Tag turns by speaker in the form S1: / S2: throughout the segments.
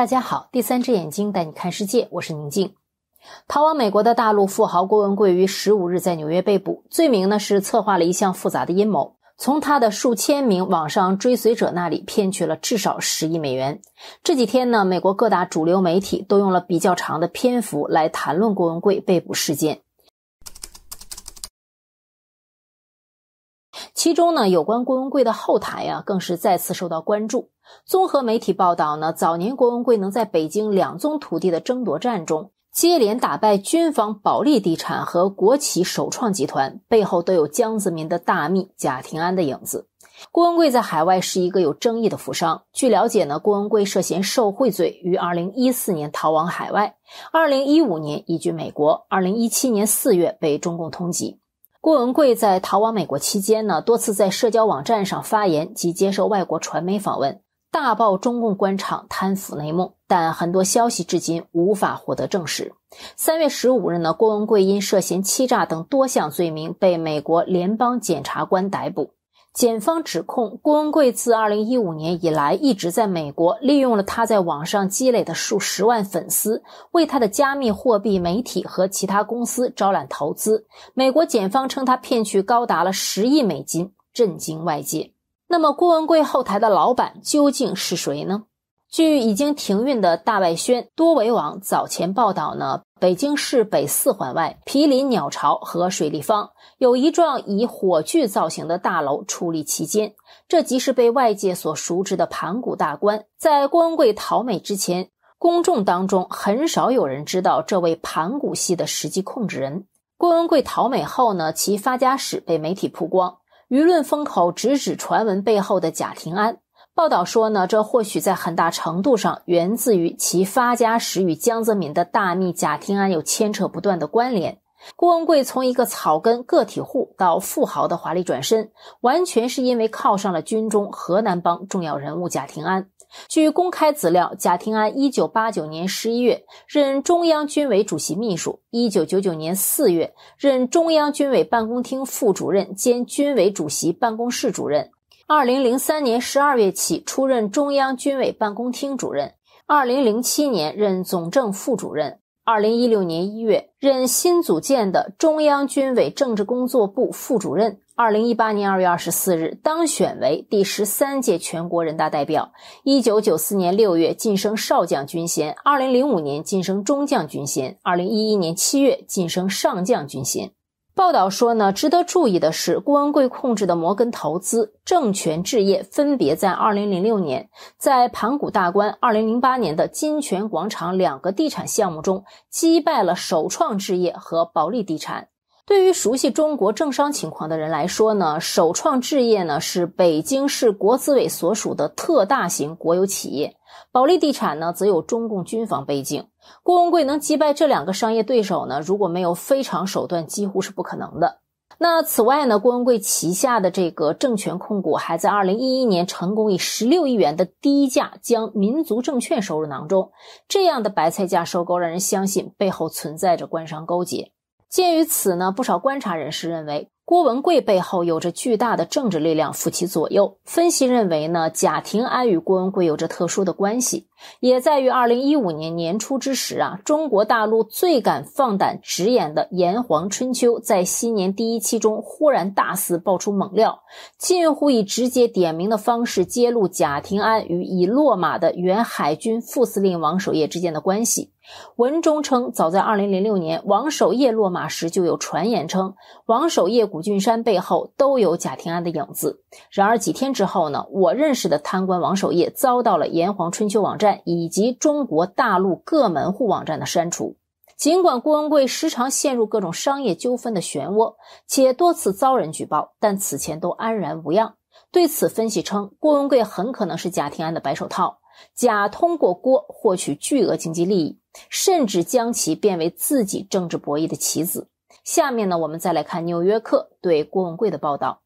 S1: 大家好，第三只眼睛带你看世界，我是宁静。逃往美国的大陆富豪郭文贵于十五日在纽约被捕，罪名呢是策划了一项复杂的阴谋，从他的数千名网上追随者那里骗取了至少十亿美元。这几天呢，美国各大主流媒体都用了比较长的篇幅来谈论郭文贵被捕事件，其中呢，有关郭文贵的后台呀，更是再次受到关注。综合媒体报道呢，早年郭文贵能在北京两宗土地的争夺战中接连打败军方保利地产和国企首创集团，背后都有江泽民的大秘贾廷安的影子。郭文贵在海外是一个有争议的富商。据了解呢，郭文贵涉嫌受贿罪，于二零一四年逃往海外，二零一五年移居美国，二零一七年四月被中共通缉。郭文贵在逃往美国期间呢，多次在社交网站上发言及接受外国传媒访问。大爆中共官场贪腐内幕，但很多消息至今无法获得证实。三月十五日呢，郭文贵因涉嫌欺诈等多项罪名被美国联邦检察官逮捕。检方指控郭文贵自二零一五年以来一直在美国，利用了他在网上积累的数十万粉丝，为他的加密货币媒体和其他公司招揽投资。美国检方称他骗取高达了十亿美金，震惊外界。那么郭文贵后台的老板究竟是谁呢？据已经停运的大外宣多维网早前报道呢，北京市北四环外毗邻鸟巢和水立方，有一幢以火炬造型的大楼矗立其间，这即是被外界所熟知的盘古大观。在郭文贵逃美之前，公众当中很少有人知道这位盘古系的实际控制人。郭文贵逃美后呢，其发家史被媒体曝光。舆论风口直指传闻背后的贾廷安。报道说呢，这或许在很大程度上源自于其发家史与江泽民的大秘贾廷安有牵扯不断的关联。郭文贵从一个草根个体户到富豪的华丽转身，完全是因为靠上了军中河南帮重要人物贾廷安。据公开资料，贾廷安1989年11月任中央军委主席秘书，1999年4月任中央军委办公厅副主任兼军委主席办公室主任，2003年12月起出任中央军委办公厅主任，2007年任总政副主任。二零一六年一月，任新组建的中央军委政治工作部副主任。二零一八年二月二十四日，当选为第十三届全国人大代表。一九九四年六月晋升少将军衔，二零零五年晋升中将军衔，二零一一年七月晋升上将军衔。报道说呢，值得注意的是，郭文贵控制的摩根投资、证权置业，分别在二零零六年在盘古大观、二零零八年的金泉广场两个地产项目中，击败了首创置业和保利地产。对于熟悉中国政商情况的人来说呢，首创置业呢是北京市国资委所属的特大型国有企业，保利地产呢则有中共军方背景。郭文贵能击败这两个商业对手呢，如果没有非常手段，几乎是不可能的。那此外呢，郭文贵旗下的这个证券控股还在二零一一年成功以十六亿元的低价将民族证券收入囊中，这样的白菜价收购让人相信背后存在着官商勾结。鉴于此呢，不少观察人士认为郭文贵背后有着巨大的政治力量扶其左右。分析认为呢，贾廷安与郭文贵有着特殊的关系，也在于二零一五年年初之时啊，中国大陆最敢放胆直言的《炎黄春秋》在新年第一期中忽然大肆爆出猛料，近乎以直接点名的方式揭露贾廷安与已落马的原海军副司令王守业之间的关系。文中称，早在2006年王守业落马时，就有传言称王守业、谷俊山背后都有贾廷安的影子。然而几天之后呢，我认识的贪官王守业遭到了炎黄春秋网站以及中国大陆各门户网站的删除。尽管郭文贵时常陷入各种商业纠纷的漩涡，且多次遭人举报，但此前都安然无恙。对此分析称，郭文贵很可能是贾廷安的白手套。甲通过郭获取巨额经济利益，甚至将其变为自己政治博弈的棋子。下面呢，我们再来看《纽约客》对郭文贵的报道。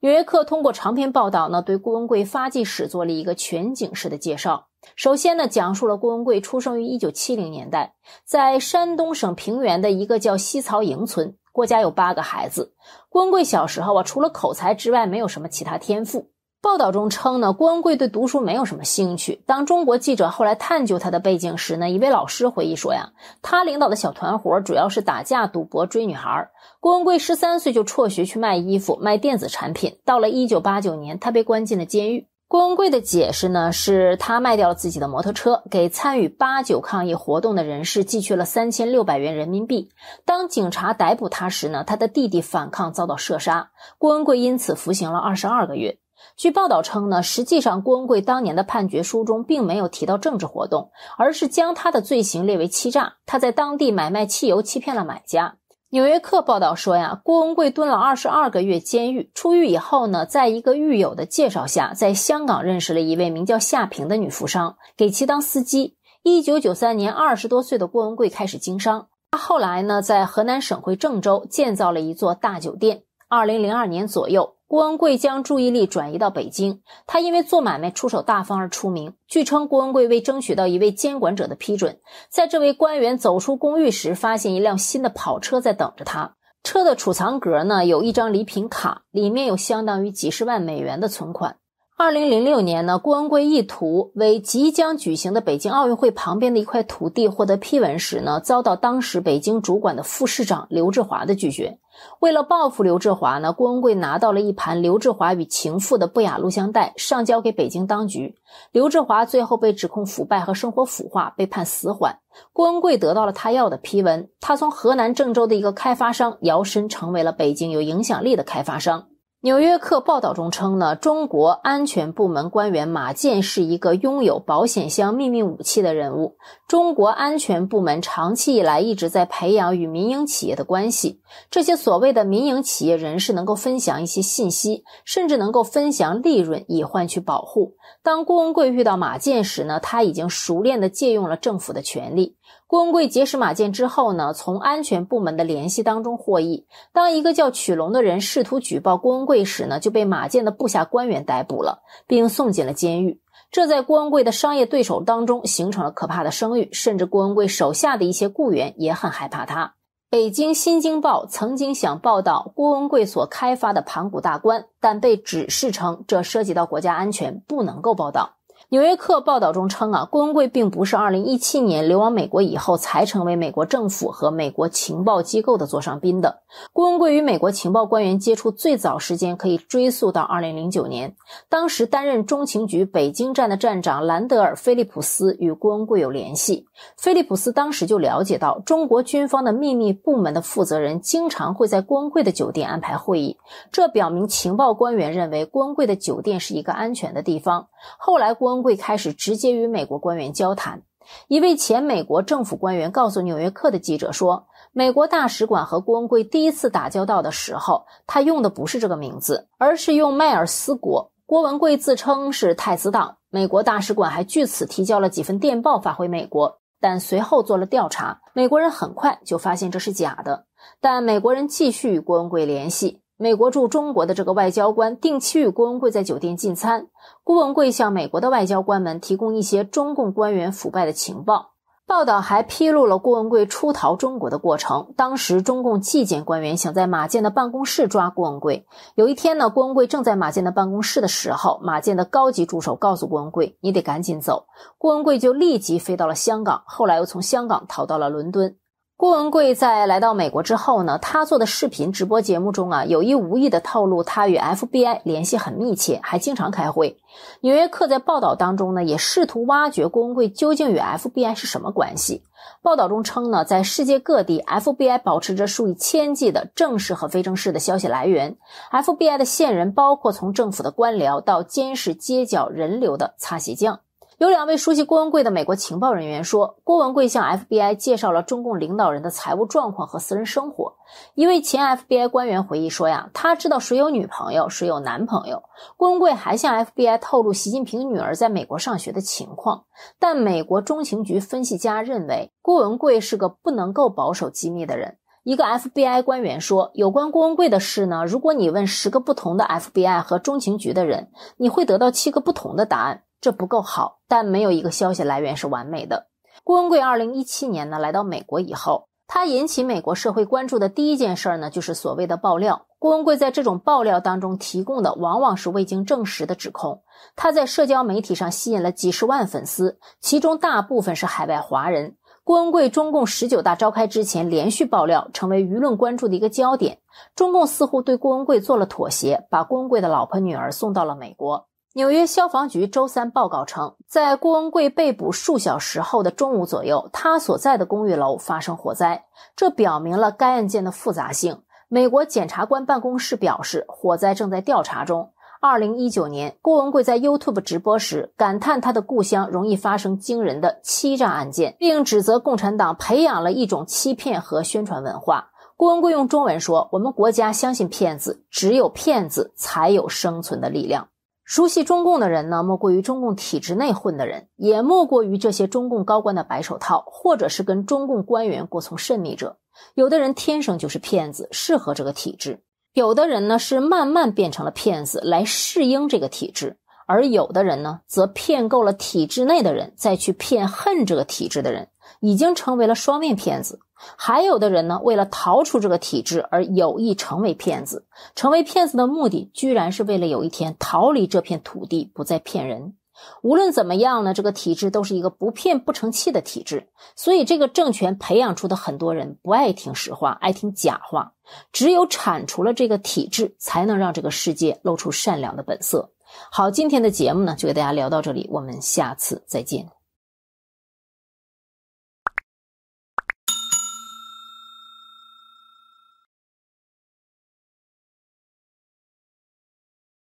S1: 《纽约客》通过长篇报道呢，对郭文贵发迹史做了一个全景式的介绍。首先呢，讲述了郭文贵出生于一九七零年代，在山东省平原的一个叫西曹营村，郭家有八个孩子。郭文贵小时候啊，除了口才之外，没有什么其他天赋。报道中称呢，郭文贵对读书没有什么兴趣。当中国记者后来探究他的背景时呢，一位老师回忆说呀，他领导的小团伙主要是打架、赌博、追女孩。郭文贵十三岁就辍学去卖衣服、卖电子产品。到了一九八九年，他被关进了监狱。郭文贵的解释呢，是他卖掉了自己的摩托车，给参与八九抗议活动的人士寄去了三千六百元人民币。当警察逮捕他时呢，他的弟弟反抗遭到射杀，郭文贵因此服刑了二十二个月。据报道称呢，实际上郭文贵当年的判决书中并没有提到政治活动，而是将他的罪行列为欺诈。他在当地买卖汽油，欺骗了买家。纽约客报道说呀，郭文贵蹲了二十二个月监狱，出狱以后呢，在一个狱友的介绍下，在香港认识了一位名叫夏萍的女富商，给其当司机。一九九三年，二十多岁的郭文贵开始经商，他后来呢，在河南省会郑州建造了一座大酒店。二零零二年左右。郭文贵将注意力转移到北京。他因为做买卖出手大方而出名。据称，郭文贵为争取到一位监管者的批准，在这位官员走出公寓时，发现一辆新的跑车在等着他。车的储藏格呢有一张礼品卡，里面有相当于几十万美元的存款。二零零六年呢，郭文贵意图为即将举行的北京奥运会旁边的一块土地获得批文时呢，遭到当时北京主管的副市长刘志华的拒绝。为了报复刘志华呢，郭文贵拿到了一盘刘志华与情妇的不雅录像带，上交给北京当局。刘志华最后被指控腐败和生活腐化，被判死缓。郭文贵得到了他要的批文，他从河南郑州的一个开发商摇身成为了北京有影响力的开发商。《纽约客》报道中称呢，中国安全部门官员马健是一个拥有保险箱秘密武器的人物。中国安全部门长期以来一直在培养与民营企业的关系，这些所谓的民营企业人士能够分享一些信息，甚至能够分享利润以换取保护。当郭文贵遇到马健时呢，他已经熟练的借用了政府的权利。郭文贵结识马建之后呢，从安全部门的联系当中获益。当一个叫曲龙的人试图举报郭文贵时呢，就被马建的部下官员逮捕了，并送进了监狱。这在郭文贵的商业对手当中形成了可怕的声誉，甚至郭文贵手下的一些雇员也很害怕他。北京《新京报》曾经想报道郭文贵所开发的盘古大观，但被指示称这涉及到国家安全，不能够报道。《纽约客》报道中称啊，郭文贵并不是二零一七年流亡美国以后才成为美国政府和美国情报机构的座上宾的。郭文贵与美国情报官员接触最早时间可以追溯到二零零九年，当时担任中情局北京站的站长兰德尔·菲利普斯与郭文贵有联系。菲利普斯当时就了解到，中国军方的秘密部门的负责人经常会在郭文贵的酒店安排会议，这表明情报官员认为郭文贵的酒店是一个安全的地方。后来郭。郭文贵开始直接与美国官员交谈。一位前美国政府官员告诉《纽约客》的记者说：“美国大使馆和郭文贵第一次打交道的时候，他用的不是这个名字，而是用迈尔斯国。郭文贵自称是太子党。美国大使馆还据此提交了几份电报发回美国，但随后做了调查，美国人很快就发现这是假的。但美国人继续与郭文贵联系。”美国驻中国的这个外交官定期与郭文贵在酒店进餐，郭文贵向美国的外交官们提供一些中共官员腐败的情报。报道还披露了郭文贵出逃中国的过程。当时，中共纪检官员想在马建的办公室抓郭文贵。有一天呢，郭文贵正在马建的办公室的时候，马建的高级助手告诉郭文贵，你得赶紧走。郭文贵就立即飞到了香港，后来又从香港逃到了伦敦。郭文贵在来到美国之后呢，他做的视频直播节目中啊，有意无意的透露他与 FBI 联系很密切，还经常开会。《纽约客》在报道当中呢，也试图挖掘郭文贵究竟与 FBI 是什么关系。报道中称呢，在世界各地，FBI 保持着数以千计的正式和非正式的消息来源。FBI 的线人包括从政府的官僚到监视街角人流的擦鞋匠。有两位熟悉郭文贵的美国情报人员说，郭文贵向 FBI 介绍了中共领导人的财务状况和私人生活。一位前 FBI 官员回忆说：“呀，他知道谁有女朋友，谁有男朋友。”郭文贵还向 FBI 透露习近平女儿在美国上学的情况。但美国中情局分析家认为，郭文贵是个不能够保守机密的人。一个 FBI 官员说：“有关郭文贵的事呢，如果你问十个不同的 FBI 和中情局的人，你会得到七个不同的答案。”这不够好，但没有一个消息来源是完美的。郭文贵二零一七年呢来到美国以后，他引起美国社会关注的第一件事儿呢就是所谓的爆料。郭文贵在这种爆料当中提供的往往是未经证实的指控。他在社交媒体上吸引了几十万粉丝，其中大部分是海外华人。郭文贵中共十九大召开之前连续爆料，成为舆论关注的一个焦点。中共似乎对郭文贵做了妥协，把郭文贵的老婆女儿送到了美国。纽约消防局周三报告称，在郭文贵被捕数小时后的中午左右，他所在的公寓楼发生火灾，这表明了该案件的复杂性。美国检察官办公室表示，火灾正在调查中。2019年，郭文贵在 YouTube 直播时感叹，他的故乡容易发生惊人的欺诈案件，并指责共产党培养了一种欺骗和宣传文化。郭文贵用中文说：“我们国家相信骗子，只有骗子才有生存的力量。”熟悉中共的人呢，莫过于中共体制内混的人，也莫过于这些中共高官的白手套，或者是跟中共官员过从甚密者。有的人天生就是骗子，适合这个体制；有的人呢是慢慢变成了骗子来适应这个体制，而有的人呢则骗够了体制内的人，再去骗恨这个体制的人，已经成为了双面骗子。还有的人呢，为了逃出这个体制而有意成为骗子，成为骗子的目的，居然是为了有一天逃离这片土地，不再骗人。无论怎么样呢，这个体制都是一个不骗不成器的体制。所以，这个政权培养出的很多人不爱听实话，爱听假话。只有铲除了这个体制，才能让这个世界露出善良的本色。好，今天的节目呢，就给大家聊到这里，我们下次再见。